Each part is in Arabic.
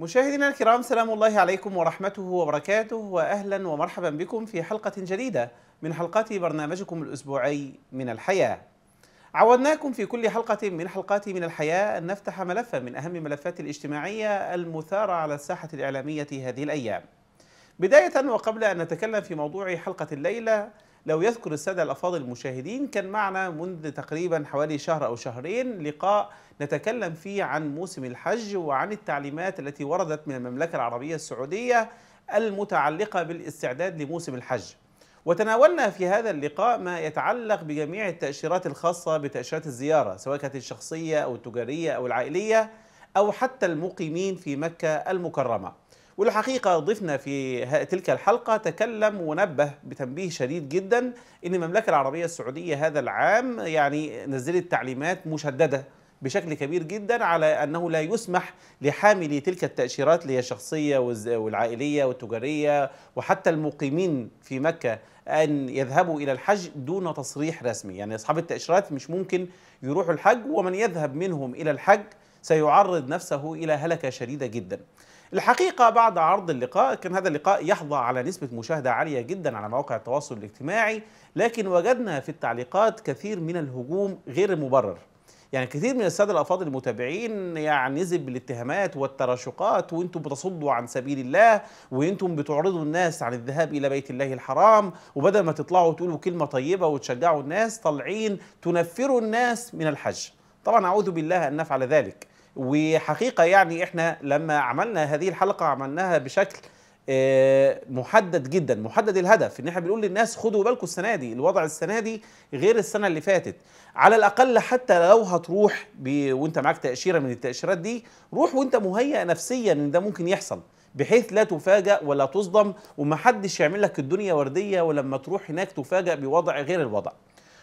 مشاهدينا الكرام سلام الله عليكم ورحمته وبركاته واهلا ومرحبا بكم في حلقه جديده من حلقات برنامجكم الاسبوعي من الحياه. عودناكم في كل حلقه من حلقات من الحياه ان نفتح ملفا من اهم الملفات الاجتماعيه المثاره على الساحه الاعلاميه هذه الايام. بدايه وقبل ان نتكلم في موضوع حلقه الليله لو يذكر السادة الأفاضل المشاهدين كان معنا منذ تقريبا حوالي شهر أو شهرين لقاء نتكلم فيه عن موسم الحج وعن التعليمات التي وردت من المملكة العربية السعودية المتعلقة بالاستعداد لموسم الحج وتناولنا في هذا اللقاء ما يتعلق بجميع التأشيرات الخاصة بتأشيرات الزيارة سواء كانت الشخصية أو التجارية أو العائلية أو حتى المقيمين في مكة المكرمة والحقيقة ضيفنا في تلك الحلقة تكلم ونبه بتنبيه شديد جدا أن المملكة العربية السعودية هذا العام يعني نزلت تعليمات مشددة بشكل كبير جدا على انه لا يسمح لحاملي تلك التاشيرات اللي هي الشخصيه والعائليه والتجاريه وحتى المقيمين في مكه ان يذهبوا الى الحج دون تصريح رسمي، يعني اصحاب التاشيرات مش ممكن يروحوا الحج ومن يذهب منهم الى الحج سيعرض نفسه الى هلكه شديده جدا. الحقيقة بعد عرض اللقاء كان هذا اللقاء يحظى على نسبة مشاهدة عالية جدا على مواقع التواصل الاجتماعي لكن وجدنا في التعليقات كثير من الهجوم غير المبرر يعني كثير من الساده الافاضل المتابعين يعني نزل بالاتهامات والتراشقات وانتم بتصدوا عن سبيل الله وانتم بتعرضوا الناس عن الذهاب الى بيت الله الحرام وبدل ما تطلعوا وتقولوا كلمه طيبه وتشجعوا الناس طالعين تنفروا الناس من الحج طبعا اعوذ بالله ان نفعل ذلك وحقيقه يعني احنا لما عملنا هذه الحلقه عملناها بشكل آه، محدد جدا محدد الهدف ان احنا بنقول للناس خدوا بالكم السنه دي الوضع السنه دي غير السنه اللي فاتت على الاقل حتى لو هتروح وانت معاك تاشيره من التاشيرات دي روح وانت مهيئ نفسيا ان ده ممكن يحصل بحيث لا تفاجأ ولا تصدم ومحدش يعمل لك الدنيا ورديه ولما تروح هناك تفاجأ بوضع غير الوضع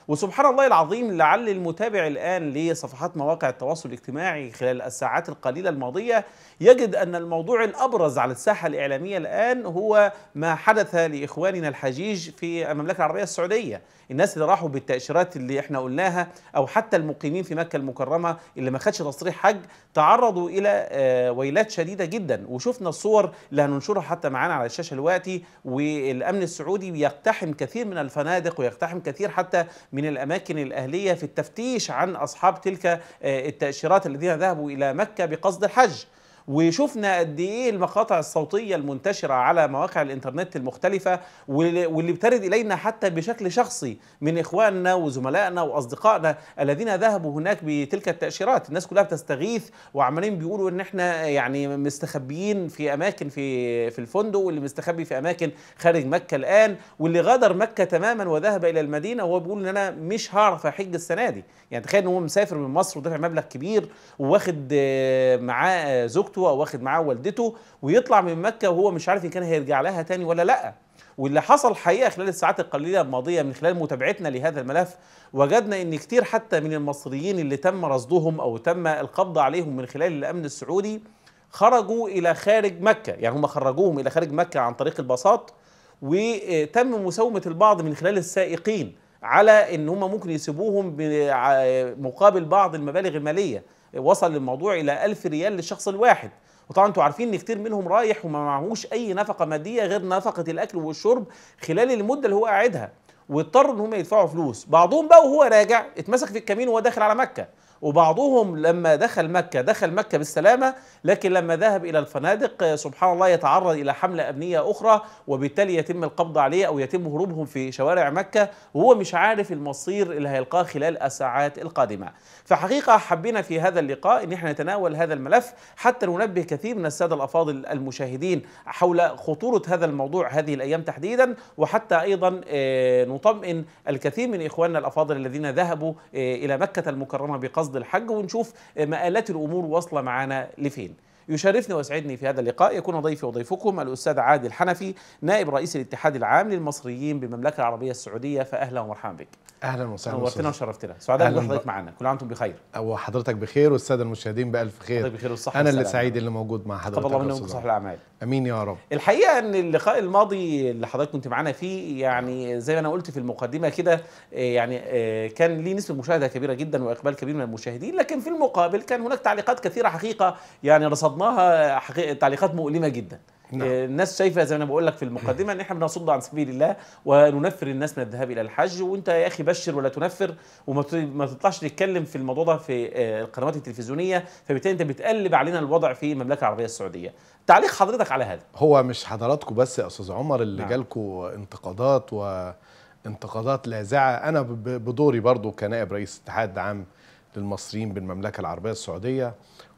وسبحان الله العظيم لعل المتابع الآن لصفحات مواقع التواصل الاجتماعي خلال الساعات القليلة الماضية يجد أن الموضوع الأبرز على الساحة الإعلامية الآن هو ما حدث لإخواننا الحجيج في المملكة العربية السعودية الناس اللي راحوا بالتأشيرات اللي احنا قلناها أو حتى المقيمين في مكة المكرمة اللي ما خدش تصريح حج تعرضوا إلى آه، ويلات شديدة جدا وشفنا الصور اللي هننشرها حتى معانا على الشاشة دلوقتي والأمن السعودي يقتحم كثير من الفنادق ويقتحم كثير حتى من الأماكن الأهلية في التفتيش عن أصحاب تلك آه، التأشيرات الذين ذهبوا إلى مكة بقصد الحج وشفنا قد ايه المقاطع الصوتيه المنتشره على مواقع الانترنت المختلفه واللي بترد الينا حتى بشكل شخصي من اخواننا وزملائنا واصدقائنا الذين ذهبوا هناك بتلك التاشيرات الناس كلها بتستغيث وعمالين بيقولوا ان احنا يعني مستخبيين في اماكن في في الفندق واللي مستخبي في اماكن خارج مكه الان واللي غادر مكه تماما وذهب الى المدينه وهو بيقول ان انا مش هعرف احج السنه دي يعني تخيل ان هو مسافر من مصر ودفع مبلغ كبير وواخد آه، معاه زوجته اخته واخد معاه والدته ويطلع من مكه وهو مش عارف ان كان هيرجع لها تاني ولا لا واللي حصل حقيقه خلال الساعات القليله الماضيه من خلال متابعتنا لهذا الملف وجدنا ان كتير حتى من المصريين اللي تم رصدهم او تم القبض عليهم من خلال الامن السعودي خرجوا الى خارج مكه يعني هم خرجوهم الى خارج مكه عن طريق الباصات وتم مساومه البعض من خلال السائقين على ان هم ممكن يسيبوهم مقابل بعض المبالغ الماليه وصل الموضوع الى 1000 ريال للشخص الواحد وطبعا انتوا عارفين ان كتير منهم رايح وما معهوش اي نفقه ماديه غير نفقه الاكل والشرب خلال المده اللي هو قاعدها واضطروا ان هم يدفعوا فلوس بعضهم بقى وهو راجع اتمسك في الكمين وهو داخل على مكه وبعضهم لما دخل مكة دخل مكة بالسلامة لكن لما ذهب إلى الفنادق سبحان الله يتعرض إلى حملة أمنية أخرى وبالتالي يتم القبض عليه أو يتم هروبهم في شوارع مكة وهو مش عارف المصير اللي هيلقاه خلال الساعات القادمة فحقيقة حبينا في هذا اللقاء أن احنا نتناول هذا الملف حتى ننبه كثير من السادة الأفاضل المشاهدين حول خطورة هذا الموضوع هذه الأيام تحديدا وحتى أيضا آه، نطمئن الكثير من إخواننا الأفاضل الذين ذهبوا آه، إلى مكة المكرمة بقصد قصد الحج ونشوف مآلات الأمور واصلة معانا لفين يشرفني ويسعدني في هذا اللقاء يكون ضيفي وضيفكم الأستاذ عادل الحنفي نائب رئيس الاتحاد العام للمصريين بالمملكة العربية السعودية فأهلا ومرحبا بك أهلا وسهلا نورتنا وشرفتنا سعداء بحضرتك معنا كل عام وانتم بخير وحضرتك بخير والسادة المشاهدين بألف خير حضرتك بخير والصحة أنا اللي سعيد اللي موجود مع حضرتك الله منكم صح الأعمال امين يا رب الحقيقه ان اللقاء الماضي اللي حضرتك كنت معانا فيه يعني زي ما انا قلت في المقدمه كده يعني آه، كان ليه نسبه مشاهده كبيره جدا واقبال كبير من المشاهدين لكن في المقابل كان هناك تعليقات كثيره حقيقه يعني رصد رصدناها حقيقة تعليقات مؤلمة جدا نعم. آه، الناس شايفه زي ما انا بقول لك في المقدمه ان احنا بنصد عن سبيل الله وننفر الناس من الذهاب الى الحج وانت يا اخي بشر ولا تنفر وما تطلعش تتكلم في الموضوع ده في آه، القنوات التلفزيونيه فبالتالي انت بتقلب علينا الوضع في المملكه العربيه السعوديه تعليق حضرتك على هذا هو مش حضراتكم بس يا استاذ عمر اللي نعم. جالكم انتقادات وانتقادات لاذعه انا بدوري برضو كنائب رئيس اتحاد عام للمصريين بالمملكه العربيه السعوديه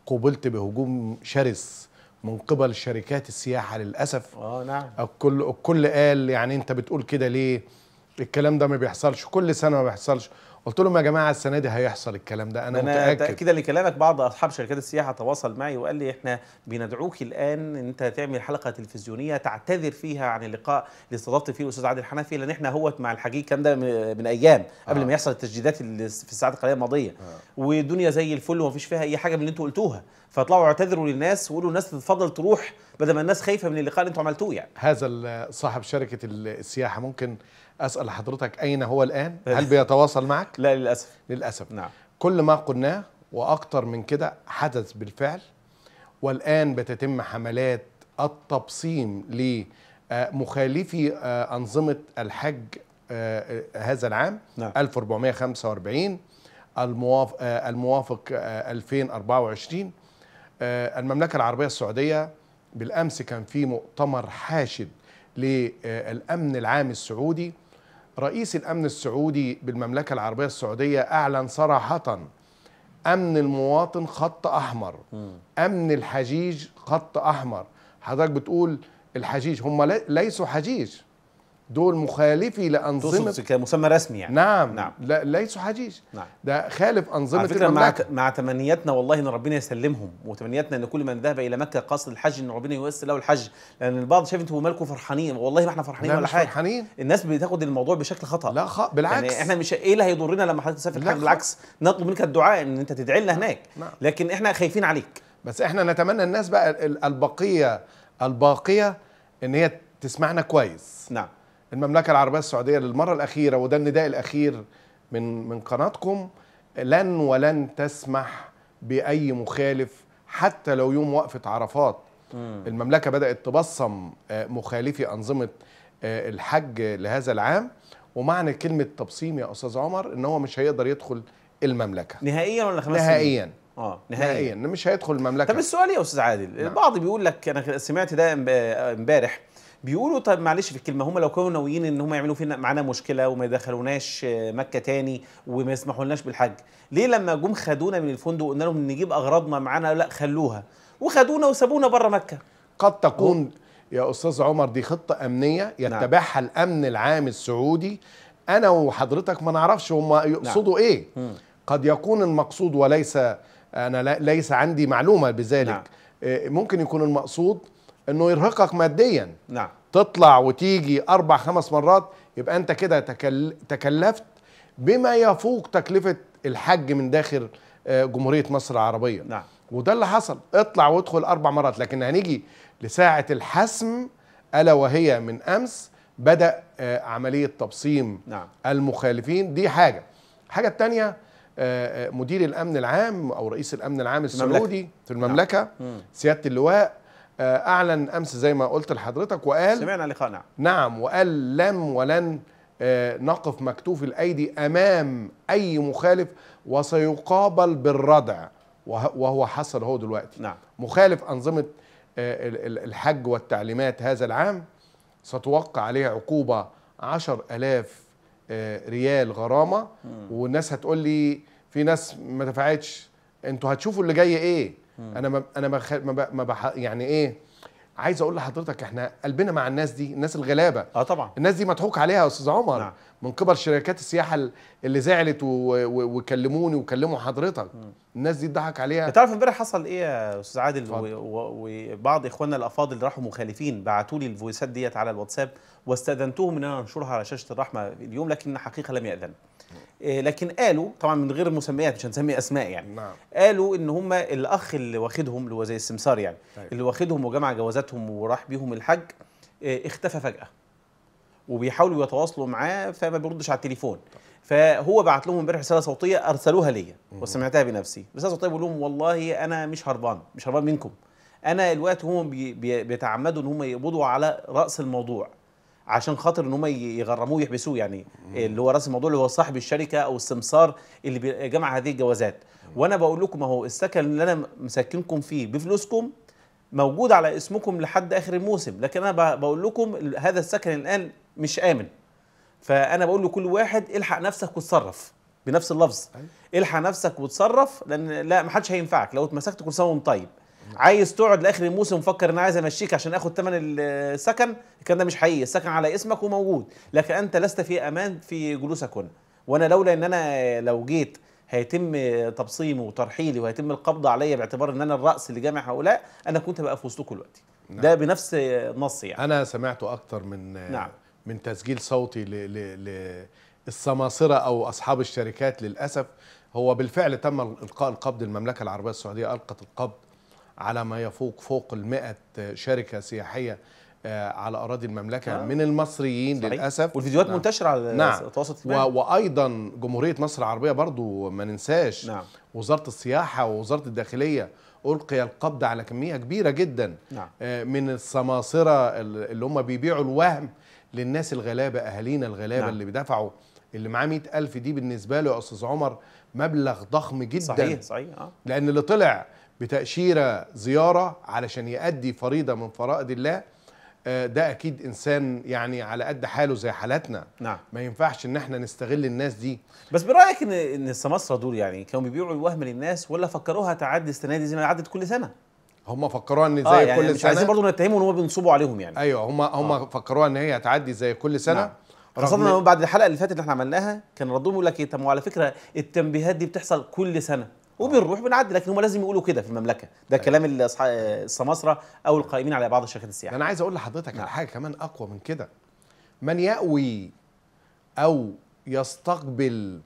قوبلت بهجوم شرس من قبل شركات السياحه للاسف اه نعم الكل الكل قال يعني انت بتقول كده ليه الكلام ده ما بيحصلش كل سنه ما بيحصلش قلت لهم يا جماعه السنه دي هيحصل الكلام ده انا, أنا متاكد تاكيدا لكلامك بعض اصحاب شركات السياحه تواصل معي وقال لي احنا بندعوك الان انت تعمل حلقه تلفزيونيه تعتذر فيها عن اللقاء اللي استضفت فيه الاستاذ عادل حنفي لان احنا هوت مع الحقيقه الكلام ده من ايام قبل آه. ما يحصل التجديدات اللي في الساعات القليله الماضيه آه. والدنيا زي الفل ومفيش فيها اي حاجه من اللي انتوا قلتوها فطلعوا اعتذروا للناس وقولوا الناس تتفضل تروح بدل ما الناس خايفه من اللقاء اللي انتوا عملتوه يعني هذا صاحب شركه السياحه ممكن اسال حضرتك اين هو الان هل بيتواصل معك لا للاسف للاسف نعم كل ما قلناه واكثر من كده حدث بالفعل والان بتتم حملات التبصيم لمخالفي آه، آه، انظمه الحج آه، هذا العام نعم. 1445 الموافق, الموافق 2024 المملكة العربية السعودية بالأمس كان في مؤتمر حاشد للأمن العام السعودي رئيس الأمن السعودي بالمملكة العربية السعودية أعلن صراحة أمن المواطن خط أحمر أمن الحجيج خط أحمر حضرتك بتقول الحجيج هم ليسوا حجيج دول مخالفي لانظمه كمسمى رسمي يعني نعم نعم لا ليسوا حجيج نعم ده خالف انظمه على فكرة مع, مع تمنياتنا والله ان ربنا يسلمهم وتمنياتنا ان كل من ذهب الى مكه قصد الحج ان ربنا ييسر له الحج لان البعض شايف انتوا مالكم فرحانين والله ما احنا فرحانين ولا حاجه فرحانين الناس بتاخد الموضوع بشكل خطا لا خ... بالعكس يعني احنا مش ايه اللي هيضرنا لما حضرتك تسافر الحج بالعكس نطلب منك الدعاء ان انت تدعي لنا هناك نعم. نعم. لكن احنا خايفين عليك بس احنا نتمنى الناس بقى البقيه الباقيه ان هي تسمعنا كويس نعم المملكة العربية السعودية للمرة الأخيرة وده النداء الأخير من من قناتكم لن ولن تسمح بأي مخالف حتى لو يوم وقفة عرفات م. المملكة بدأت تبصم آه، مخالفي أنظمة آه، الحج لهذا العام ومعنى كلمة تبصيم يا أستاذ عمر إن هو مش هيقدر يدخل المملكة نهائيا ولا خمس نهائيا اه نهائيا. نهائيا مش هيدخل المملكة طب السؤال يا أستاذ عادل نعم. البعض بيقول لك أنا سمعت ده آه، امبارح بيقولوا طب معلش في الكلمه هم لو كانوا ناويين ان هم يعملوا فينا معانا مشكله وما يدخلوناش آه، مكه تاني وما يسمحولناش بالحج ليه لما جم خدونا من الفندق وقلنا لهم نجيب اغراضنا معانا لا خلوها وخدونا وسابونا بره مكه قد تكون يا استاذ عمر دي خطه امنيه نعم. يتبعها نعم. الامن العام السعودي انا وحضرتك ما نعرفش هم نعم. يقصدوا نعم. ايه م. قد يكون المقصود وليس انا ليس عندي معلومه بذلك نعم. آه، ممكن يكون المقصود انه يرهقك ماديا نعم تطلع وتيجي اربع خمس مرات يبقى انت كده تكل... تكلفت بما يفوق تكلفه الحج من داخل آه، جمهوريه مصر العربيه نعم وده اللي حصل اطلع وادخل اربع مرات لكن هنيجي لساعه الحسم الا وهي من امس بدا آه، عمليه تبصيم نعم. المخالفين دي حاجه الحاجه الثانيه آه، مدير الامن العام او رئيس الامن العام السعودي في نعم. المملكه, في المملكة نعم. سياده اللواء آه، اعلن امس زي ما قلت لحضرتك وقال سمعنا لقاء نعم نعم وقال لم ولن آه، نقف مكتوف الايدي امام اي مخالف وسيقابل بالردع وهو حصل هو دلوقتي نعم مخالف انظمه آه، الحج والتعليمات هذا العام ستوقع عليه عقوبه 10000 ريال غرامه والناس هتقول لي في ناس ما دفعتش انتوا هتشوفوا اللي جاي ايه انا ما انا ما, ما, ب... ما بح يعني ايه عايز اقول لحضرتك احنا قلبنا مع الناس دي الناس الغلابه اه طبعا الناس دي مضحوك عليها يا استاذ عمر نعم. من قبل شركات السياحه اللي زعلت وكلموني وكلموا حضرتك الناس دي اتضحك عليها انت عارف امبارح حصل ايه يا استاذ عادل وبعض اخواننا الافاضل راحوا مخالفين بعتوا لي الفويسات ديت على الواتساب واستاذنتهم ان انا انشرها على شاشه الرحمه اليوم لكن حقيقه لم ياذن إيه، لكن قالوا طبعا من غير مسميات مش هنسمي اسماء يعني نعم. قالوا ان هم الاخ اللي واخدهم اللي هو زي السمسار يعني طيب. اللي واخدهم وجمع جوازاتهم وراح بيهم الحج إيه، اختفى فجاه وبيحاولوا يتواصلوا معاه فما بيردش على التليفون فهو بعت لهم امبارح رساله صوتيه ارسلوها ليا وسمعتها بنفسي رساله صوتيه بيقول لهم والله انا مش هربان مش هربان منكم انا الوقت هم بيتعمدوا ان هم يقبضوا على راس الموضوع عشان خاطر ان هم يغرموه ويحبسوه يعني اللي هو راس الموضوع اللي هو صاحب الشركه او السمسار اللي بيجمع هذه الجوازات وانا بقول لكم اهو السكن اللي انا مسكنكم فيه بفلوسكم موجود على اسمكم لحد اخر الموسم لكن انا بقول لكم هذا السكن الان مش امن فانا بقول لكل واحد الحق نفسك وتصرف بنفس اللفظ أيوة. الحق نفسك وتصرف لان لا ما حدش هينفعك لو اتمسكت كل سنه طيب عايز تقعد لاخر الموسم مفكر ان عايز امشيك عشان اخد ثمن السكن آه، الكلام ده مش حقيقي السكن على اسمك وموجود لكن انت لست في امان في جلوسك هنا وانا لولا ان انا لو جيت هيتم تبصيمي وترحيلي وهيتم القبض عليا باعتبار ان انا الراس اللي جامع هؤلاء انا كنت بقى في وسطكم دلوقتي نعم. ده بنفس نص يعني انا سمعته اكتر من نعم. من تسجيل صوتي للصماصرة أو أصحاب الشركات للأسف هو بالفعل تم إلقاء القبض المملكة العربية السعودية ألقت القبض على ما يفوق فوق المائة شركة سياحية آه، على أراضي المملكة نعم. من المصريين صحيح. للأسف والفيديوهات نعم. منتشرة على نعم. التواصل و... وأيضا جمهورية مصر العربية برضو ما ننساش نعم. وزارة السياحة ووزارة الداخلية ألقي القبض على كمية كبيرة جدا نعم. آه، من السماصرة اللي هم بيبيعوا الوهم للناس الغلابه اهالينا الغلابه نعم. اللي بيدفعوا اللي معاه 100000 دي بالنسبه له يا استاذ عمر مبلغ ضخم جدا صحيح صحيح اه لان اللي طلع بتاشيره زياره علشان يؤدي فريضه من فرائض الله آه، ده اكيد انسان يعني على قد حاله زي حالاتنا نعم ما ينفعش ان احنا نستغل الناس دي بس برايك ان ان السماسره دول يعني كانوا بيبيعوا الوهم للناس ولا فكروها تعدي السنه دي زي ما عدت كل سنه هم فكروها ان آه، زي آه يعني كل مش سنه عايزين برضه نتهمهم ان هم بينصبوا عليهم يعني ايوه هم هم آه. فكروها ان هي هتعدي زي كل سنه نعم. خاصة بعد الحلقة اللي فاتت اللي احنا عملناها كان ردهم يقول لك ايه طب على فكرة التنبيهات دي بتحصل كل سنة وبنروح بنعدي لكن هم لازم يقولوا كده في المملكه ده أيوة. كلام السماسره او القائمين على بعض الشركات السياحيه انا عايز اقول لحضرتك على نعم. حاجه كمان اقوى من كده من يأوي او يستقبل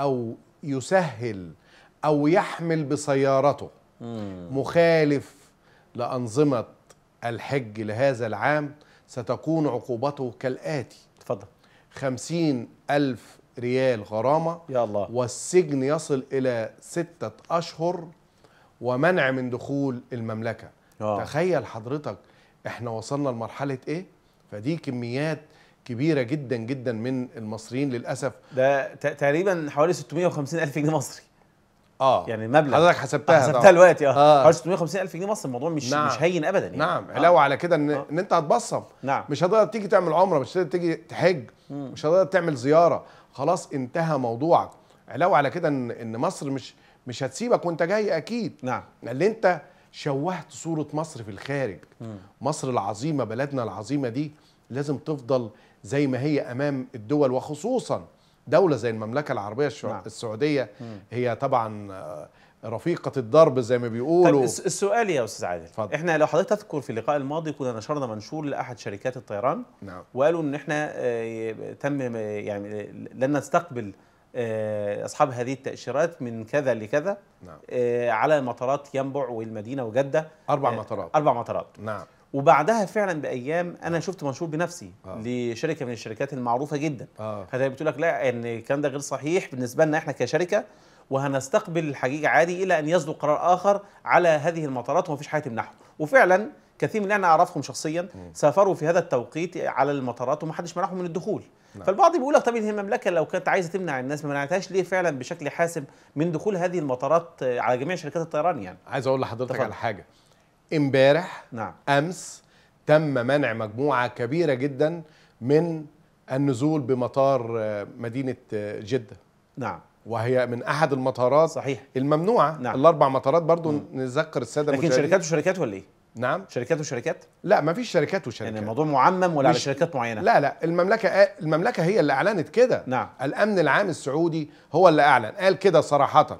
او يسهل او يحمل بسيارته مخالف لأنظمة الحج لهذا العام ستكون عقوبته كالآتي تفضل خمسين ألف ريال غرامة يا الله والسجن يصل إلى ستة أشهر ومنع من دخول المملكة أوه. تخيل حضرتك احنا وصلنا لمرحلة ايه فدي كميات كبيرة جدا جدا من المصريين للأسف ده تقريبا حوالي 650 ألف جنيه مصري اه يعني المبلغ حضرتك حسبتها حسبتها دلوقتي اه, آه. حوالي 650 الف جنيه مصر الموضوع مش نعم. مش هين ابدا يعني نعم علاوه آه. على كده ان آه. ان انت هتبصم نعم مش هتقدر تيجي تعمل عمره مش هتقدر تيجي تحج مم. مش هتقدر تعمل زياره خلاص انتهى موضوعك علاوه على كده ان ان مصر مش مش هتسيبك وانت جاي اكيد نعم اللي انت شوهت صوره مصر في الخارج مم. مصر العظيمه بلدنا العظيمه دي لازم تفضل زي ما هي امام الدول وخصوصا دوله زي المملكه العربيه نعم. السعوديه هي طبعا آه، رفيقه الضرب زي ما بيقولوا طيب السؤال يا استاذ عادل فضل. احنا لو حضرتك تذكر في اللقاء الماضي كنا نشرنا منشور لاحد شركات الطيران نعم. وقالوا ان احنا آه، تم آه، يعني لن نستقبل اصحاب هذه التاشيرات من كذا لكذا نعم. على مطارات ينبع والمدينه وجده اربع مطارات اربع مطارات نعم وبعدها فعلا بايام انا آه. شفت منشور بنفسي آه. لشركه من الشركات المعروفه جدا آه. بتقول لك لا ان الكلام ده غير صحيح بالنسبه لنا احنا كشركه وهنستقبل الحقيقه عادي الى ان يصدر قرار اخر على هذه المطارات ومفيش حاجه تمنعهم وفعلا كثير من اللي انا اعرفهم شخصيا م. سافروا في هذا التوقيت على المطارات ومحدش منعهم من الدخول نعم. فالبعض بيقول لك طب هي المملكه لو كانت عايزه تمنع الناس ما منعتهاش ليه فعلا بشكل حاسم من دخول هذه المطارات على جميع شركات الطيران يعني عايز اقول لحضرتك على حاجه امبارح نعم. امس تم منع مجموعه كبيره جدا من النزول بمطار آه، مدينه آه، جده نعم وهي من احد المطارات صحيح الممنوعه نعم. الاربع مطارات برضو مم. نذكر الساده لكن شركات وشركات ولا ايه نعم شركات وشركات لا ما فيش شركات وشركات يعني الموضوع معمم ولا على شركات معينه لا لا المملكه آه، المملكه هي اللي اعلنت كده نعم. الامن العام السعودي هو اللي اعلن قال كده صراحه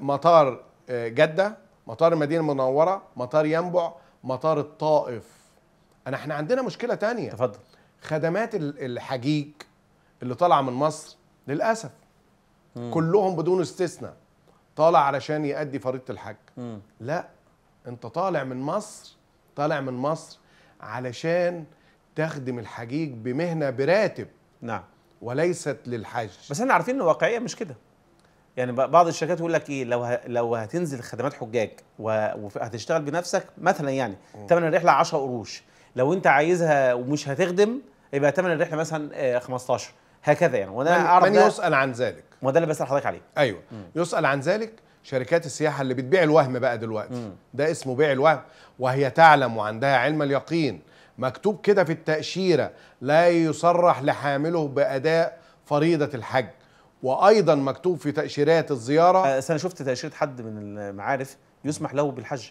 مطار جده مطار المدينه المنوره مطار ينبع مطار الطائف انا احنا عندنا مشكله تانية تفضل خدمات الحجيج اللي طالعه من مصر للاسف مم. كلهم بدون استثناء طالع علشان يأدي فريضه الحج مم. لا انت طالع من مصر طالع من مصر علشان تخدم الحجيج بمهنه براتب نعم وليست للحج بس احنا عارفين ان واقعيا مش كده يعني بعض الشركات يقول لك ايه لو لو هتنزل خدمات حجاج وهتشتغل بنفسك مثلا يعني ثمن الرحله 10 قروش لو انت عايزها ومش هتخدم يبقى ثمن الرحله مثلا 15 آه، هكذا يعني وانا أعرف من يسال عن ذلك ما ده اللي بسال حضرتك عليه ايوه مم. يسال عن ذلك شركات السياحه اللي بتبيع الوهم بقى دلوقتي مم. ده اسمه بيع الوهم وهي تعلم وعندها علم اليقين مكتوب كده في التاشيره لا يصرح لحامله باداء فريضه الحج وايضا مكتوب في تاشيرات الزياره انا آه، شفت تاشيره حد من المعارف يسمح له بالحج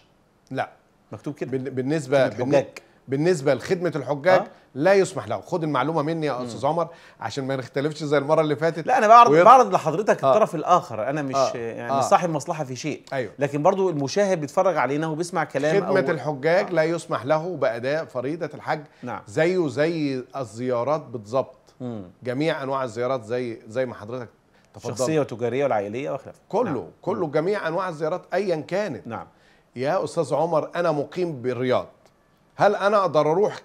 لا مكتوب كده بالنسبه للحجاج بالنسبه لخدمه الحجاج أه؟ لا يسمح له خد المعلومه مني يا استاذ عمر عشان ما نختلفش زي المره اللي فاتت لا انا بعرض وير... بعرض لحضرتك آه. الطرف الاخر انا مش آه. يعني آه. صاحب مصلحه في شيء أيوه. لكن برضو المشاهد بيتفرج علينا وبيسمع كلام خدمه أو... الحجاج آه. لا يسمح له باداء فريضه الحج نعم. زيه زي الزيارات بالظبط جميع انواع الزيارات زي زي ما حضرتك الشخصيه والتجاريه والعائليه وخلافه كله نعم. كله جميع انواع الزيارات ايا كانت نعم يا استاذ عمر انا مقيم بالرياض هل انا اقدر اروح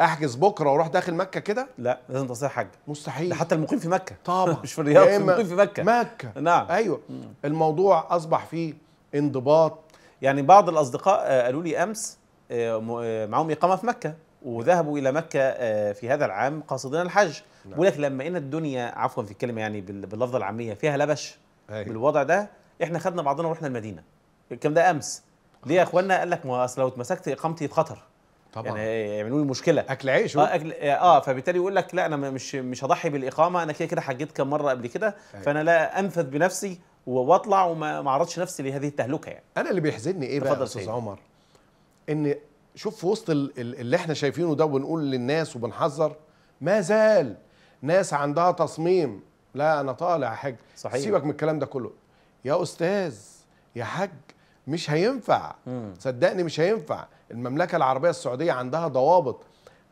احجز بكره واروح داخل مكه كده لا لازم تصير حاج مستحيل ده حتى المقيم في مكه طبعا مش في الرياض المقيم في مكه مكه نعم ايوه مم. الموضوع اصبح فيه انضباط يعني بعض الاصدقاء آه، قالوا لي امس آه، آه، معاهم اقامه في مكه وذهبوا الى مكه آه، في هذا العام قاصدين الحج نعم. بيقول لك لما ان الدنيا عفوا في الكلمه يعني باللفظه العاميه فيها لبش هي. بالوضع ده احنا خدنا بعضنا ورحنا المدينه الكلام ده امس ليه يا اخوانا قال لك ما اصل لو اتمسكت اقامتي في خطر طبعا يعني يعملوا لي مشكله اكل عيش اه اكل آه،, اه فبالتالي يقول لك لا انا مش مش هضحي بالاقامه انا كده كده حجيت كام مره قبل كده فانا لا انفذ بنفسي واطلع وما اعرضش نفسي لهذه التهلكه يعني انا اللي بيحزني ايه بقى يا استاذ عمر ان شوف في وسط اللي احنا شايفينه ده وبنقول للناس وبنحذر ما زال ناس عندها تصميم لا انا طالع يا حاج صحيح. سيبك من الكلام ده كله يا استاذ يا حاج مش هينفع مم. صدقني مش هينفع المملكه العربيه السعوديه عندها ضوابط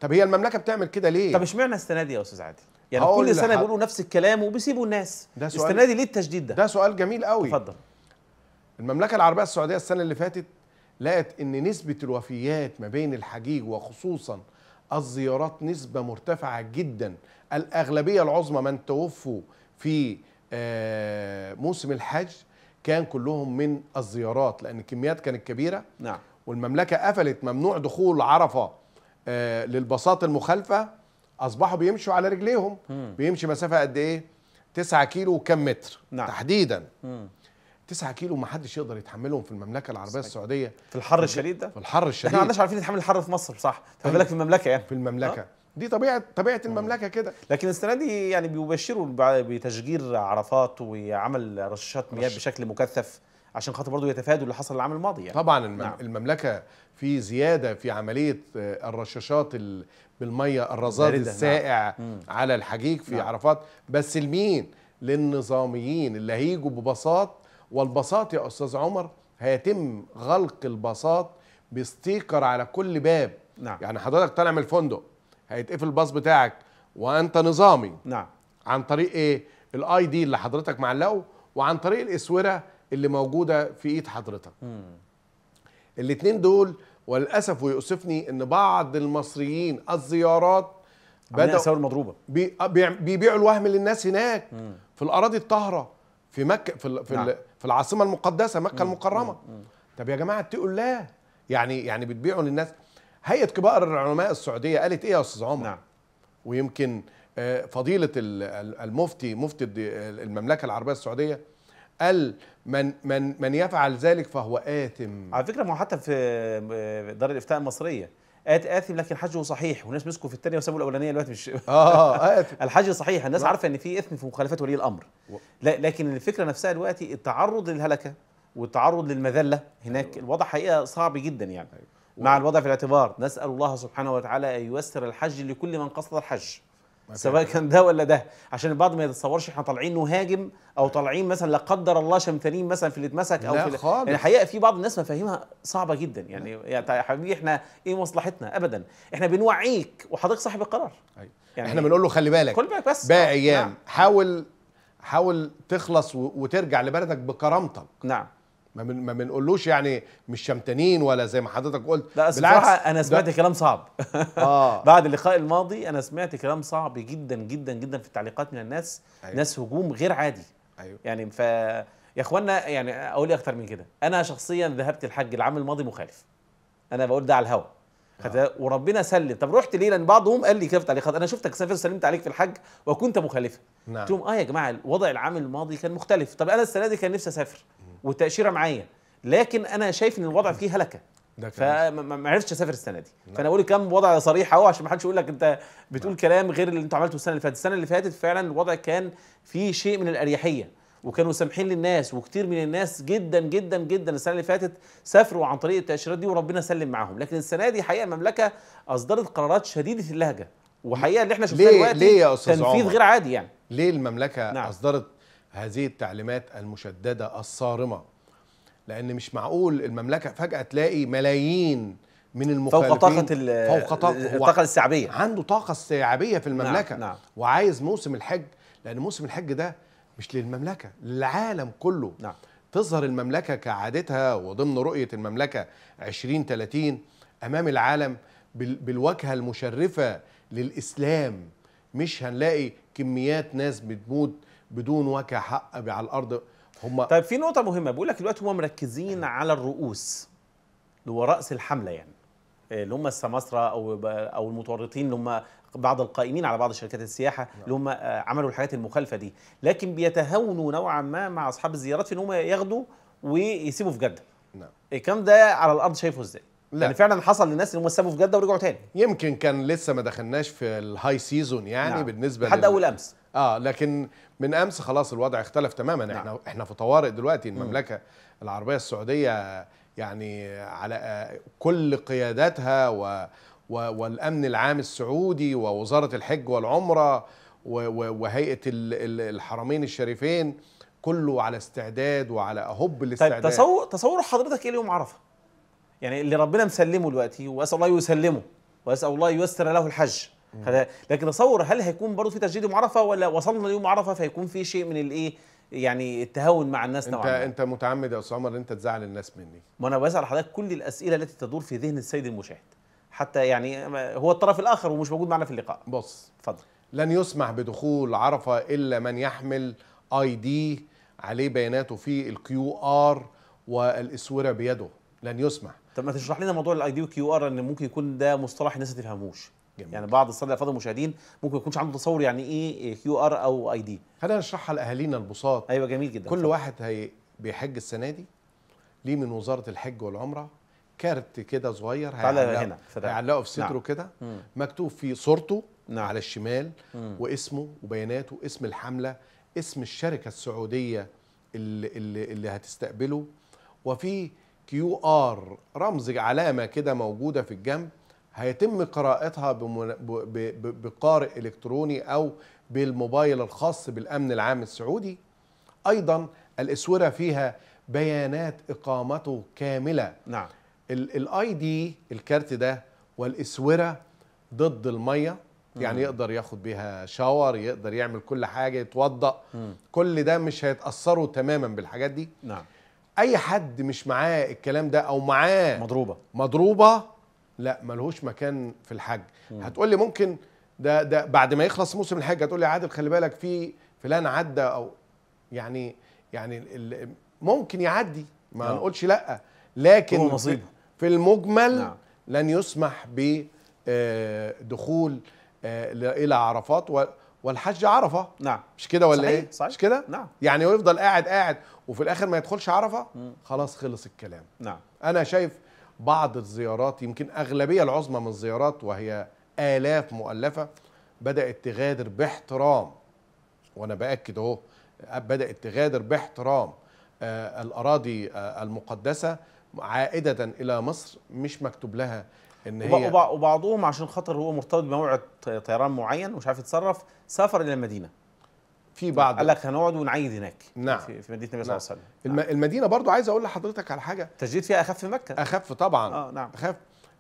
طب هي المملكه بتعمل كده ليه طب اشمعنى السنه دي يا استاذ عادل يعني كل سنه بيقولوا نفس الكلام وبيسيبوا الناس السنه دي ليه التشديد ده ده سؤال جميل قوي اتفضل المملكه العربيه السعوديه السنه اللي فاتت لقت ان نسبه الوفيات ما بين الحجيج وخصوصا الزيارات نسبه مرتفعه جدا الاغلبيه العظمى من توفوا في آه، موسم الحج كان كلهم من الزيارات لان الكميات كانت كبيره نعم والمملكه قفلت ممنوع دخول عرفه آه، للبساط المخالفه اصبحوا بيمشوا على رجليهم بيمشي مسافه قد ايه 9 كيلو وكم متر نعم. تحديدا مم. 9 كيلو ما حدش يقدر يتحملهم في المملكه العربيه صحيح. السعوديه في الحر الشديد ده في الحر الشديد احنا ما عندناش عارفين نتحمل الحر في مصر صح فما بالك في المملكه يعني في المملكه أه؟ دي طبيعه طبيعه المملكه كده لكن السنه دي يعني بيبشروا بتشجير عرفات وعمل رشاشات مياه رش. بشكل مكثف عشان خاطر برضه يتفادوا اللي حصل العام الماضي يعني. طبعا نعم. المملكه في زياده في عمليه آه، الرشاشات بالميه الرذاذ السائع نعم. على الحجيج في نعم. عرفات بس لمين للنظاميين اللي هيجوا ببساط والبساط يا استاذ عمر هيتم غلق الباصات بستيكر على كل باب نعم. يعني حضرتك طالع من الفندق هيتقفل الباص بتاعك وانت نظامي نعم عن طريق ايه الاي دي اللي حضرتك معلقه وعن طريق الاسوره اللي موجوده في ايد حضرتك الاثنين دول وللاسف ويؤسفني ان بعض المصريين الزيارات بدأوا الاسعار المضروبه بيبيعوا الوهم للناس هناك مم. في الاراضي الطاهره في مكه في, في نعم. في العاصمه المقدسه مكه المكرمه طب يا جماعه تقول لا يعني يعني بتبيعوا للناس هيئه كبار العلماء السعوديه قالت ايه يا استاذ عمر نعم. ويمكن آه، فضيله المفتي مفتي المملكه العربيه السعوديه قال من من من يفعل ذلك فهو آثم على فكره ما حتى في آه، دار الافتاء المصريه آت آثم لكن حجه صحيح والناس مسكوا في الثانيه وسابوا الاولانيه دلوقتي مش اه آثم آه، الحج صحيح الناس عارفه ان في اثم في مخالفه ولي الامر لا لكن الفكره نفسها دلوقتي التعرض للهلكه والتعرض للمذله هناك أيوة. الوضع حقيقه صعب جدا يعني أيوة. مع الوضع في الاعتبار نسال الله سبحانه وتعالى ان ييسر الحج لكل من قصد الحج سواء كان ده ولا ده عشان البعض ما يتصورش احنا طالعين نهاجم او طالعين مثلا لا قدر الله شمتانين مثلا في اللي اتمسك او لا في خالص. يعني الحقيقه في بعض الناس مفاهيمها صعبه جدا يعني يا حبيبي احنا ايه مصلحتنا ابدا احنا بنوعيك وحضرتك صاحب القرار أيوة. يعني احنا بنقول له خلي بالك خلي بالك بس باقي ايام نعم. حاول حاول تخلص وترجع لبلدك بكرامتك نعم ما من ما بنقولوش يعني مش شمتانين ولا زي ما حضرتك قلت لا بالعكس انا سمعت كلام صعب آه. بعد اللقاء الماضي انا سمعت كلام صعب جدا جدا جدا في التعليقات من الناس أيوه. ناس هجوم غير عادي أيوه. يعني ف يا اخوانا يعني اقول لي اكتر من كده انا شخصيا ذهبت الحج العام الماضي مخالف انا بقول ده على الهوا آه. وربنا سلم طب رحت ليه لان بعضهم قال لي كده في تعليقات انا شفتك سافر سلمت عليك في الحج وكنت مخالفه نعم. قلت لهم اه يا جماعه الوضع العام الماضي كان مختلف طب انا السنه دي كان نفسي اسافر والتاشيره معايا لكن انا شايف ان الوضع فيه هلكه فما عرفتش اسافر السنه دي لا. نعم. فانا اقول كم وضع صريح اهو عشان ما حدش يقول لك انت بتقول لا. نعم. كلام غير اللي انت عملته السنه اللي فاتت السنه اللي فاتت فعلا الوضع كان فيه شيء من الاريحيه وكانوا سامحين للناس وكتير من الناس جدا جدا جدا السنه اللي فاتت سافروا عن طريق التاشيرات دي وربنا سلم معاهم لكن السنه دي حقيقه المملكه اصدرت قرارات شديده اللهجه وحقيقه اللي احنا شفناه دلوقتي ليه يا استاذ تنفيذ عمر. غير عادي يعني ليه المملكه نعم. اصدرت هذه التعليمات المشددة الصارمة لأن مش معقول المملكة فجأة تلاقي ملايين من المخالفين فوق طاقة فوق طاقة الطاقة السعبية عنده طاقة استيعابية في المملكة نعم. نعم. وعايز موسم الحج لأن موسم الحج ده مش للمملكة للعالم كله نعم. تظهر المملكة كعادتها وضمن رؤية المملكة 2030 أمام العالم بالواجهة المشرفة للإسلام مش هنلاقي كميات ناس بتموت بدون وكا حق على الارض هم طيب في نقطه مهمه بيقول لك دلوقتي هم مركزين على الرؤوس اللي هو راس الحمله يعني إيه، اللي هم السماسره او او المتورطين اللي هم بعض القائمين على بعض شركات السياحه نعم. اللي هم آه، عملوا الحاجات المخالفه دي لكن بيتهاونوا نوعا ما مع اصحاب الزيارات في ان هم ياخدوا ويسيبوا في جده نعم الكلام إيه، ده على الارض شايفه ازاي لا. يعني فعلا حصل للناس ان هم سابوا في جده ورجعوا تاني يمكن كان لسه ما دخلناش في الهاي سيزون يعني نعم. بالنسبه لحد لل... اول امس اه لكن من امس خلاص الوضع اختلف تماما نعم. احنا احنا في طوارئ دلوقتي المملكه م. العربيه السعوديه يعني على آه، كل قياداتها و والامن العام السعودي ووزاره الحج والعمره وهيئه الحرمين الشريفين كله على استعداد وعلى اهب طيب، الاستعداد تصور تصور حضرتك ايه يوم عرفه يعني اللي ربنا مسلمه دلوقتي واسال الله يسلمه واسال الله ييسر له الحج لكن تصور هل هيكون برضه في تجديد يوم عرفه ولا وصلنا ليوم عرفه فيكون في شيء من الايه يعني التهاون مع الناس انت نوعا انت متعمد يا اسامه ان انت تزعل الناس مني ما انا بسال حضرتك كل الاسئله التي تدور في ذهن السيد المشاهد حتى يعني هو الطرف الاخر ومش موجود معنا في اللقاء بص اتفضل لن يسمح بدخول عرفه الا من يحمل اي دي عليه بياناته في الكيو ار والاسوره بيده لن يسمح طب ما تشرح لنا موضوع الاي دي والكيو ار ان ممكن يكون ده مصطلح الناس ما تفهموش جميل. يعني بعض الساده الافاضل المشاهدين ممكن ما يكونش عنده تصور يعني إيه،, ايه كيو ار او اي دي خلينا نشرحها لاهالينا البساط ايوه جميل جدا كل فضل. واحد هي بيحج السنه دي ليه من وزاره الحج والعمره كارت كده صغير هيعلقه هيعلقه في نعم. صدره نعم. كده مكتوب فيه صورته نعم. على الشمال مم. واسمه وبياناته اسم الحمله اسم الشركه السعوديه اللي, اللي, اللي هتستقبله وفي كيو ار رمز علامه كده موجوده في الجنب هيتم قراءتها بقارئ الكتروني او بالموبايل الخاص بالامن العام السعودي ايضا الاسوره فيها بيانات اقامته كامله نعم الاي دي الكارت ده والاسوره ضد الميه يعني مم. يقدر ياخد بيها شاور يقدر يعمل كل حاجه يتوضا مم. كل ده مش هيتاثروا تماما بالحاجات دي نعم اي حد مش معاه الكلام ده او معاه مضروبه مضروبه لا ملهوش مكان في الحج هتقول لي ممكن ده ده بعد ما يخلص موسم الحج هتقول لي عادل خلي بالك في فلان عدى او يعني يعني ممكن يعدي ما نعم. نقولش لا لكن هو في, في المجمل نعم. لن يسمح بدخول آه، آه، الى عرفات والحج عرفه نعم مش كده ولا صحيح. ايه صحيح. مش كده نعم يعني يفضل قاعد قاعد وفي الاخر ما يدخلش عرفه خلاص خلص الكلام نعم انا شايف بعض الزيارات يمكن أغلبية العظمى من الزيارات وهي آلاف مؤلفة بدأت تغادر باحترام وأنا بأكد أهو بدأت تغادر باحترام آه، الأراضي آه، المقدسة عائدة إلى مصر مش مكتوب لها ان هي وبعضهم عشان خاطر هو مرتبط بموعد طيران معين ومش عارف يتصرف سافر الى المدينه في بعض قال لك هنقعد ونعيد هناك نعم في, في مدينه النبي صلى الله عليه وسلم نعم. المدينه برضو عايز اقول لحضرتك على حاجه تجديد فيها اخف في مكه اخف طبعا اه نعم اخف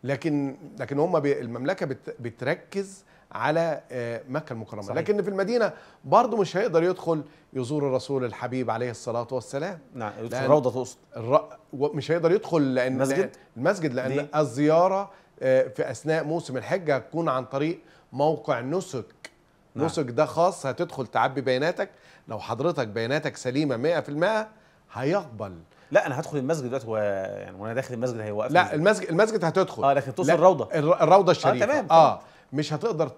لكن لكن هم المملكه بت بتركز على آه، مكه المكرمه صحيح. لكن في المدينه برضه مش هيقدر يدخل يزور الرسول الحبيب عليه الصلاه والسلام نعم يدخل الروضه تقصد الر... مش هيقدر يدخل لان المسجد المسجد لان الزياره آه، في اثناء موسم الحجه هتكون عن طريق موقع نسك نعم. نسك ده خاص هتدخل تعبي بياناتك لو حضرتك بياناتك سليمه 100% هيقبل لا انا هدخل المسجد دلوقتي هو يعني وانا داخل المسجد هيوقف لا المسجد المسجد هتدخل اه لكن توصل الروضه الروضه آه، الشريفه اه تمام اه مش هتقدر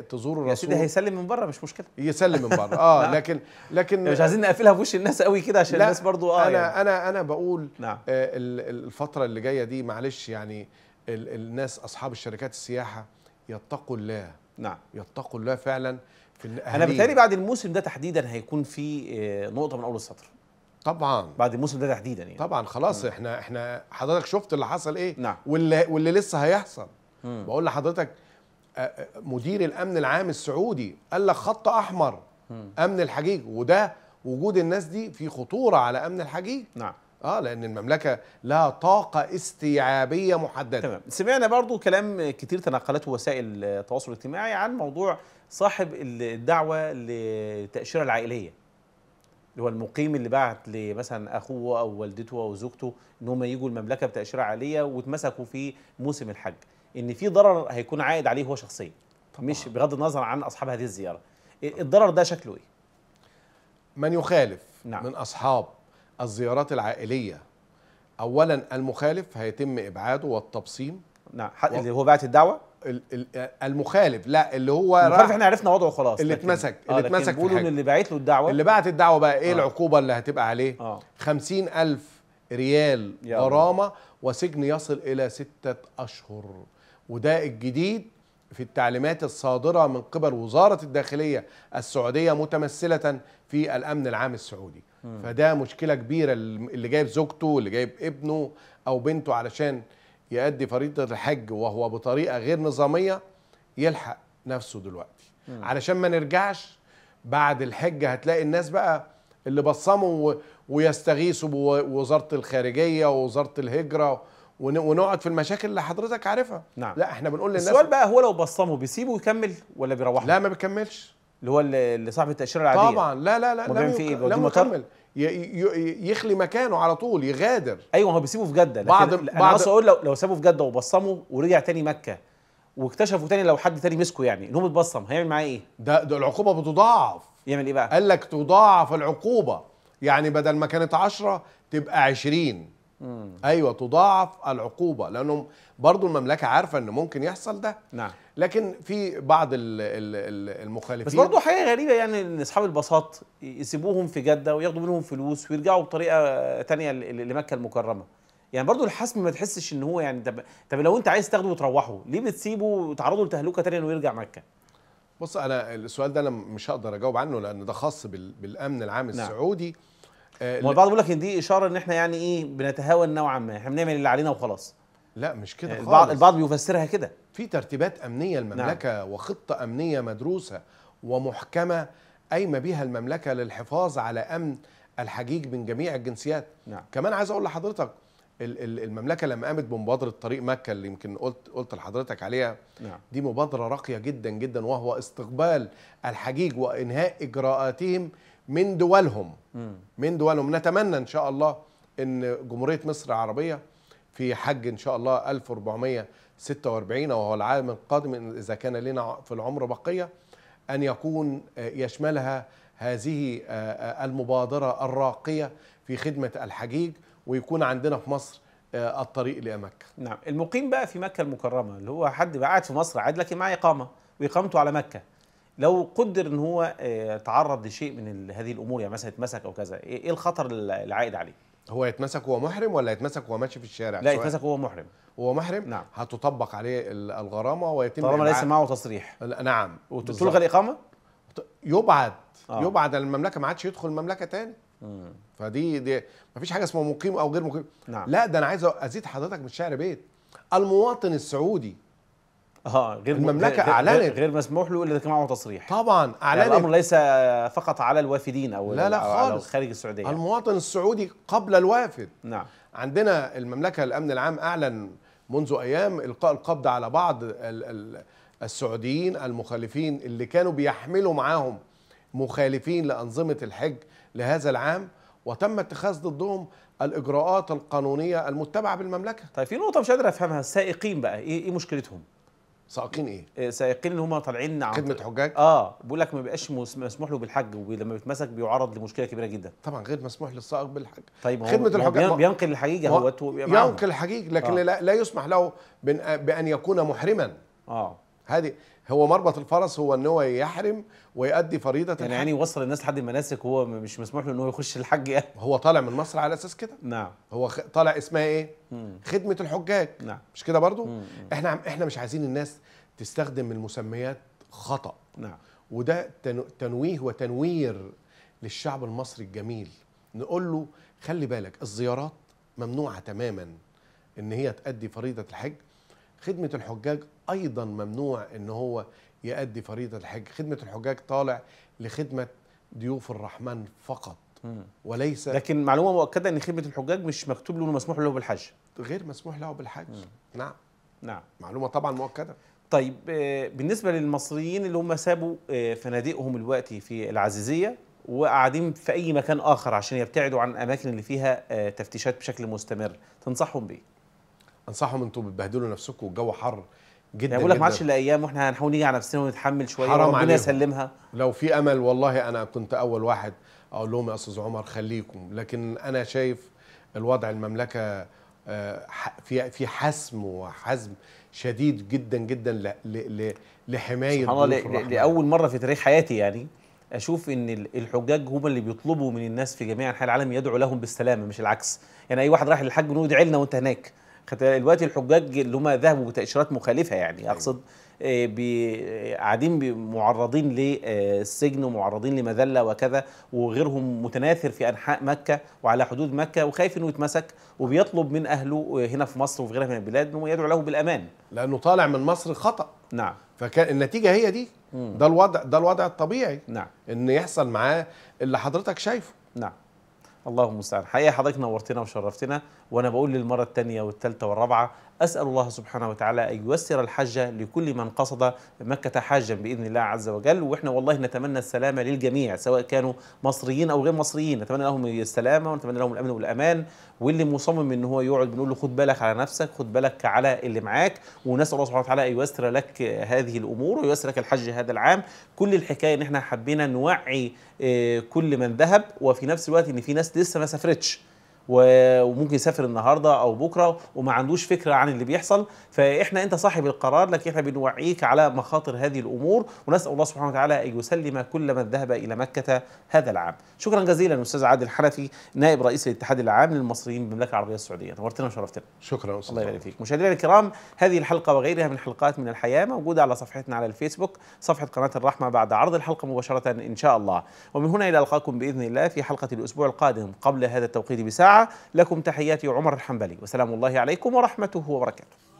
تزور الرسول يا سيدي هيسلم من بره مش مشكله يسلم من بره اه نعم. لكن لكن مش عايزين نقفلها في وش الناس قوي كده عشان الناس برضو اه انا يعني. انا انا بقول نعم. آه الفتره اللي جايه دي معلش يعني الناس اصحاب الشركات السياحه يتقوا الله نعم يتقوا الله فعلا في الأهلية. انا بالتالي بعد الموسم ده تحديدا هيكون في آه، نقطه من اول السطر طبعا بعد الموسم ده تحديدا يعني طبعا خلاص مم. احنا احنا حضرتك شفت اللي حصل ايه نعم واللي واللي لسه هيحصل مم. بقول لحضرتك آه، آه، مدير الامن العام السعودي قال لك خط احمر مم. امن الحجيج وده وجود الناس دي في خطوره على امن الحجيج نعم اه لان المملكه لها طاقه استيعابيه محدده تمام سمعنا برضو كلام كتير تناقلته وسائل التواصل الاجتماعي عن موضوع صاحب الدعوه للتاشيره العائليه اللي هو المقيم اللي بعت لمثلا اخوه او والدته او زوجته ان هم يجوا المملكه بتاشيره عائليه واتمسكوا في موسم الحج ان في ضرر هيكون عائد عليه هو شخصيا مش بغض النظر عن اصحاب هذه الزياره الضرر ده شكله ايه من يخالف نعم. من اصحاب الزيارات العائليه اولا المخالف هيتم ابعاده والتبصيم نعم و... اللي هو بعت الدعوه المخالف لا اللي هو المخالف احنا عرفنا وضعه خلاص اللي اتمسك اللي آه، اتمسك بيقولوا ان اللي باعت له الدعوه اللي بعت الدعوه بقى ايه آه. العقوبه اللي هتبقى عليه؟ آه. 50000 ريال غرامه وسجن يصل الى ستة اشهر وده الجديد في التعليمات الصادره من قبل وزاره الداخليه السعوديه متمثله في الامن العام السعودي مم. فده مشكله كبيره اللي جايب زوجته واللي جايب ابنه او بنته علشان يؤدي فريضه الحج وهو بطريقه غير نظاميه يلحق نفسه دلوقتي مم. علشان ما نرجعش بعد الحج هتلاقي الناس بقى اللي بصموا ويستغيثوا بوزاره الخارجيه ووزاره الهجره ونقعد في المشاكل اللي حضرتك عارفها نعم لا احنا بنقول للناس السؤال بقى هو لو بصموا بيسيبه ويكمل ولا بيروح لا ما بيكملش اللي هو اللي صاحب التاشيره العاديه طبعا لا لا لا لم, في يك... لم يكمل يخلي مكانه على طول يغادر ايوه هو بيسيبه في جده لكن بعد انا بعد اقول لو لو سابه في جده وبصمه ورجع تاني مكه واكتشفوا تاني لو حد تاني مسكه يعني ان هو متبصم هيعمل معاه ايه؟ ده, ده العقوبه بتضاعف يعمل ايه بقى؟ قال لك تضاعف العقوبه يعني بدل ما كانت 10 تبقى 20 ايوه تضاعف العقوبه لانهم برضو المملكه عارفه ان ممكن يحصل ده نعم لكن في بعض المخالفين بس برضو حاجه غريبه يعني ان اصحاب البساط يسيبوهم في جده وياخدوا منهم فلوس ويرجعوا بطريقه تانية لمكه المكرمه يعني برضو الحسم ما تحسش ان هو يعني طب طب لو انت عايز تاخده وتروحه ليه بتسيبه وتعرضه لتهلكه تانية انه يرجع مكه بص انا السؤال ده انا مش هقدر اجاوب عنه لان ده خاص بالامن العام السعودي نعم. السعودي البعض آه، بيقول لك ان دي اشاره ان احنا يعني ايه بنتهاون نوعا ما احنا بنعمل اللي علينا وخلاص لا مش كده يعني خالص البعض البعض بيفسرها كده في ترتيبات امنيه المملكه نعم. وخطه امنيه مدروسه ومحكمه قايمه بها المملكه للحفاظ على امن الحجيج من جميع الجنسيات نعم. كمان عايز اقول لحضرتك المملكه لما قامت بمبادره طريق مكه اللي يمكن قلت قلت لحضرتك عليها نعم. دي مبادره راقيه جدا جدا وهو استقبال الحجيج وانهاء اجراءاتهم من دولهم م. من دولهم نتمنى ان شاء الله ان جمهوريه مصر العربيه في حج إن شاء الله 1446 وهو العام القادم إذا كان لنا في العمر بقية أن يكون آه، يشملها هذه آه، آه، المبادرة الراقية في خدمة الحجيج ويكون عندنا في مصر الطريق لمكة نعم المقيم بقى في مكة المكرمة اللي هو حد قاعد في مصر قاعد لكن معاه إقامة وإقامته على مكة لو قدر ان هو تعرض لشيء من هذه الامور يعني مثلا اتمسك او كذا ايه, إيه الخطر العائد عليه؟ هو يتمسك وهو محرم ولا يتمسك وهو ماشي في الشارع لا يتمسك وهو محرم وهو محرم نعم هتطبق عليه الغرامه ويتم طالما ليس معه تصريح نعم وتلغى الاقامه يبعد آه. يبعد المملكه ما عادش يدخل المملكه تاني مم. فدي دي ما فيش حاجه اسمها مقيم او غير مقيم نعم. لا ده انا عايز ازيد حضرتك من شعر بيت المواطن السعودي اه غير المملكه غير اعلنت غير مسموح له الا اذا كان معه تصريح طبعا يعني اعلنت يعني الامر ليس فقط على الوافدين او لا لا خالص خارج السعوديه المواطن السعودي قبل الوافد نعم عندنا المملكه الامن العام اعلن منذ ايام القاء القبض على بعض السعوديين المخالفين اللي كانوا بيحملوا معاهم مخالفين لانظمه الحج لهذا العام وتم اتخاذ ضدهم الاجراءات القانونيه المتبعه بالمملكه. طيب في نقطه مش قادر افهمها السائقين بقى ايه, إيه مشكلتهم؟ سائقين ايه؟ آه، سائقين اللي هم طالعين عن خدمه حجاج؟ اه بيقول لك ما بيبقاش مسموح له بالحج ولما بيتمسك بيعرض لمشكله كبيره جدا طبعا غير مسموح للسائق بالحج طيب هو خدمه الحجاج بينقل الحجيج هو ينقل الحجيج لكن آه. لا, لا يسمح له بأن, بان يكون محرما اه هذه هو مربط الفرس هو ان هو يحرم ويؤدي فريضه يعني يعني وصل الناس لحد المناسك وهو مش مسموح له ان هو يخش الحج يعني هو طالع من مصر على اساس كده نعم هو طالع اسمها ايه خدمه الحجاج نعم مش كده برضو مم. احنا احنا مش عايزين الناس تستخدم المسميات خطا نعم وده تنويه وتنوير للشعب المصري الجميل نقول له خلي بالك الزيارات ممنوعه تماما ان هي تؤدي فريضه الحج خدمة الحجاج أيضا ممنوع أن هو يؤدي فريضة الحج خدمة الحجاج طالع لخدمة ضيوف الرحمن فقط وليس لكن معلومة مؤكدة أن خدمة الحجاج مش مكتوب له مسموح له بالحج غير مسموح له بالحج نعم نعم معلومة طبعا مؤكدة طيب آه، بالنسبة للمصريين اللي هم سابوا آه، فنادقهم الوقت في العزيزية وقاعدين في أي مكان آخر عشان يبتعدوا عن الأماكن اللي فيها آه، تفتيشات بشكل مستمر تنصحهم بإيه؟ انصحهم انتوا بتبهدلوا نفسكم والجو حر جدا يعني بقول لك ما عادش الا ايام واحنا هنحاول نيجي على نفسنا ونتحمل شويه حرام ربنا يسلمها لو في امل والله انا كنت اول واحد اقول لهم يا استاذ عمر خليكم لكن انا شايف الوضع المملكه آه، في في حسم وحزم شديد جدا جدا لحمايه سبحان الله لاول مره في تاريخ حياتي يعني اشوف ان الحجاج هم اللي بيطلبوا من الناس في جميع انحاء العالم يدعوا لهم بالسلامه مش العكس يعني اي واحد رايح للحج بنقول ادعي لنا وانت هناك دلوقتي الحجاج اللي هم ذهبوا بتاشيرات مخالفه يعني أيوة. اقصد آه، آه، قاعدين معرضين للسجن آه، ومعرضين لمذله وكذا وغيرهم متناثر في انحاء مكه وعلى حدود مكه وخايف انه يتمسك وبيطلب من اهله هنا في مصر وفي غيرها من البلاد انه يدعو له بالامان لانه طالع من مصر خطا نعم فكان النتيجه هي دي ده الوضع ده الوضع الطبيعي نعم ان يحصل معاه اللي حضرتك شايفه نعم الله المستعان حقيقه حضرتك نورتنا وشرفتنا وانا بقول للمره الثانيه والثالثه والرابعه أسأل الله سبحانه وتعالى أن ييسر الحج لكل من قصد مكة حاجا بإذن الله عز وجل وإحنا والله نتمنى السلامة للجميع سواء كانوا مصريين أو غير مصريين نتمنى لهم السلامة ونتمنى لهم الأمن والأمان واللي مصمم ان هو يقعد بنقول له خد بالك على نفسك خد بالك على اللي معاك ونسال الله سبحانه وتعالى ان ييسر لك هذه الامور وييسر لك الحج هذا العام كل الحكايه ان احنا حبينا نوعي آه، كل من ذهب وفي نفس الوقت ان في ناس لسه ما سافرتش وممكن يسافر النهارده او بكره وما عندوش فكره عن اللي بيحصل فاحنا انت صاحب القرار لكن احنا بنوعيك على مخاطر هذه الامور ونسال الله سبحانه وتعالى ان يسلم كل من ذهب الى مكه هذا العام. شكرا جزيلا استاذ عادل حنفي نائب رئيس الاتحاد العام للمصريين بالمملكه العربيه السعوديه نورتنا وشرفتنا. شكرا استاذ الله يبارك فيك. مشاهدينا الكرام هذه الحلقه وغيرها من حلقات من الحياه موجوده على صفحتنا على الفيسبوك صفحه قناه الرحمه بعد عرض الحلقه مباشره ان شاء الله ومن هنا الى القاكم باذن الله في حلقه الاسبوع القادم قبل هذا التوقيت بساعه لكم تحياتي عمر الحنبلي وسلام الله عليكم ورحمته وبركاته